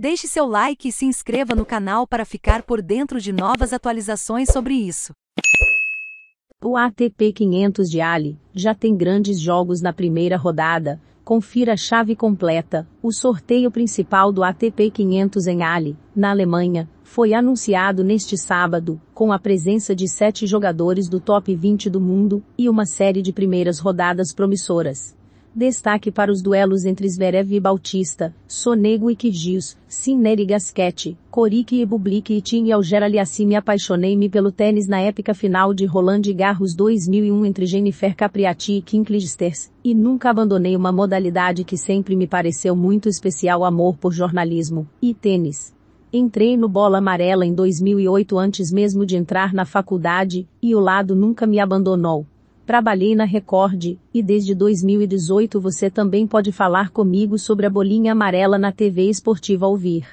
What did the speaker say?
Deixe seu like e se inscreva no canal para ficar por dentro de novas atualizações sobre isso. O ATP 500 de Ali já tem grandes jogos na primeira rodada. Confira a chave completa. O sorteio principal do ATP 500 em Ali, na Alemanha, foi anunciado neste sábado, com a presença de sete jogadores do top 20 do mundo e uma série de primeiras rodadas promissoras. Destaque para os duelos entre Zverev e Bautista, Sonego e Kyrgios, Sinner e Gasquete, Corique e Bublik e Tim e Algera Liassi me apaixonei-me pelo tênis na épica final de Roland Garros 2001 entre Jennifer Capriati e Kim Clijsters, e nunca abandonei uma modalidade que sempre me pareceu muito especial amor por jornalismo, e tênis. Entrei no Bola Amarela em 2008 antes mesmo de entrar na faculdade, e o lado nunca me abandonou. Trabalhei na Record, e desde 2018 você também pode falar comigo sobre a bolinha amarela na TV esportiva ouvir.